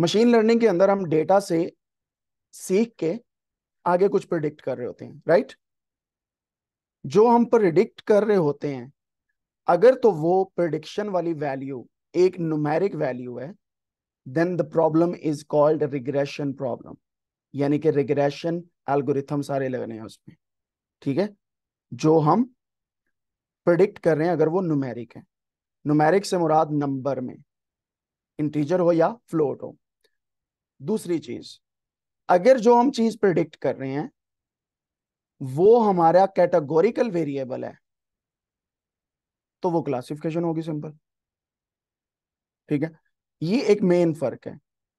machine learning के अंदर हम डेटा से सीख के आगे कुछ प्रिडिक्ट कर रहे होते हैं राइट जो हम प्रिडिक्ट कर रहे होते हैं अगर तो वो प्रिडिक्शन वाली वैल्यू एक नुमेरिक वैल्यू है then the problem is called regression problem यानी कि रिग्रेशन एल्गोरिथम सारे लगने हैं उसमें ठीक है जो हम प्रिडिक्ट कर रहे हैं अगर वो नुमेरिक है नुमेरिक से मुराद नंबर में इंटीजर हो या फ्लोट हो दूसरी चीज अगर जो हम चीज प्रिडिक्ट कर रहे हैं वो हमारा कैटेगोरिकल वेरिएबल है तो वो क्लासिफिकेशन होगी सिंपल ठीक है ये एक मेन फर्क है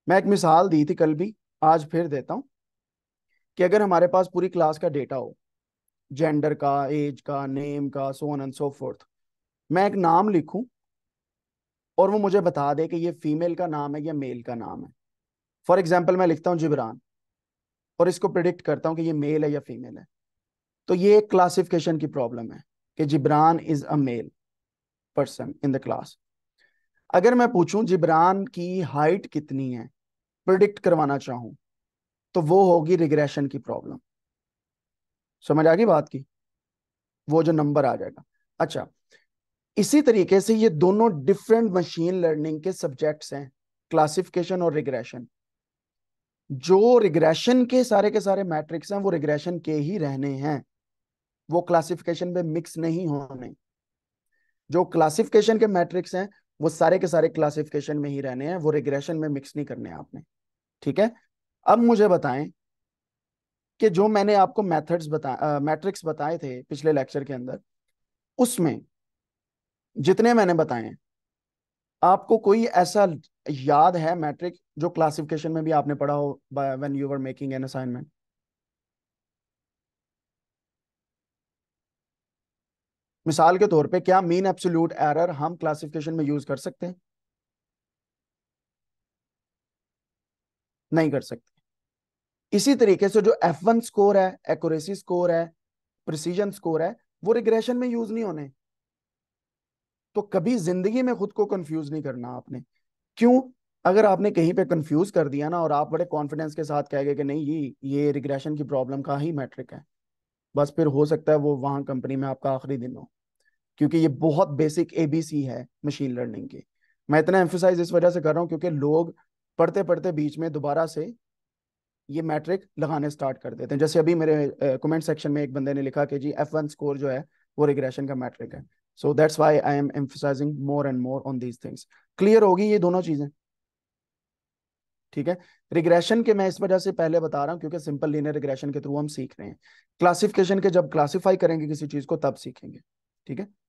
मैं एक मिसाल दी थी कल भी आज फिर देता हूं कि अगर हमारे पास पूरी क्लास का डेटा हो जेंडर का एज का नेम का so on and so forth मैं एक नाम लिखूं और वो मुझे बता दे कि ये फीमेल का नाम है या मेल का नाम है फॉर एग्जाम्पल मैं लिखता हूँ जिबरान और इसको प्रिडिक्ट करता हूँ कि ये मेल है या फीमेल है तो ये एक क्लासिफिकेशन की प्रॉब्लम है कि Jibran is a male person in the class अगर मैं पूछूं जिब्रान की हाइट कितनी है प्रिडिक्ट करवाना चाहूं तो वो होगी रिग्रेशन की प्रॉब्लम समझ आ गई बात की वो जो नंबर आ जाएगा अच्छा इसी तरीके से ये दोनों डिफरेंट मशीन लर्निंग के सब्जेक्ट्स हैं क्लासिफिकेशन और रिग्रेशन जो रिग्रेशन के सारे के सारे मैट्रिक्स हैं वो रिग्रेशन के ही रहने हैं वो क्लासिफिकेशन में मिक्स नहीं होने जो क्लासिफिकेशन के मैट्रिक्स हैं वो सारे के सारे क्लासिफिकेशन में ही रहने हैं वो रिग्रेशन में मिक्स नहीं करने आपने ठीक है अब मुझे बताएं कि जो मैंने आपको मेथड्स बता मैट्रिक्स बताए थे पिछले लेक्चर के अंदर उसमें जितने मैंने बताए आपको कोई ऐसा याद है मैट्रिक जो क्लासिफिकेशन में भी आपने पढ़ा हो when you were making an assignment मिसाल के तौर पे क्या मीन एब्सोल्यूट एरर हम क्लासिफिकेशन में यूज कर सकते हैं नहीं कर सकते इसी तरीके से जो एफ वन स्कोर है एक्यूरेसी स्कोर है प्रिसीजन स्कोर है वो रिग्रेशन में यूज नहीं होने तो कभी जिंदगी में खुद को कंफ्यूज नहीं करना आपने क्यों अगर आपने कहीं पे कंफ्यूज कर दिया ना और आप बड़े कॉन्फिडेंस के साथ कह गए कि नहीं ये ये रिग्रेशन की प्रॉब्लम का ही मैट्रिक है बस फिर हो सकता है वो वहां कंपनी में आपका आखिरी दिन हो क्योंकि ये बहुत बेसिक ए बी सी है मशीन लर्निंग की मैं इतना एम्फोसाइज इस वजह से कर रहा हूँ क्योंकि लोग पढ़ते पढ़ते बीच में दोबारा से ये मैट्रिक लगाने स्टार्ट कर देते हैं जैसे अभी मेरे कमेंट सेक्शन में एक बंदे ने लिखा कि जी एफ वन स्कोर जो है वो रिग्रेशन का मैट्रिक है so that's why I am emphasising more and more on these things clear होगी ये दोनों चीजें ठीक है रिग्रेशन के मैं इस वजह से पहले बता रहा हूँ क्योंकि सिंपल लीनियर रिग्रेशन के थ्रू हम सीख रहे हैं क्लासिफिकेशन के जब क्लासिफाई करेंगे किसी चीज को तब सीखेंगे ठीक है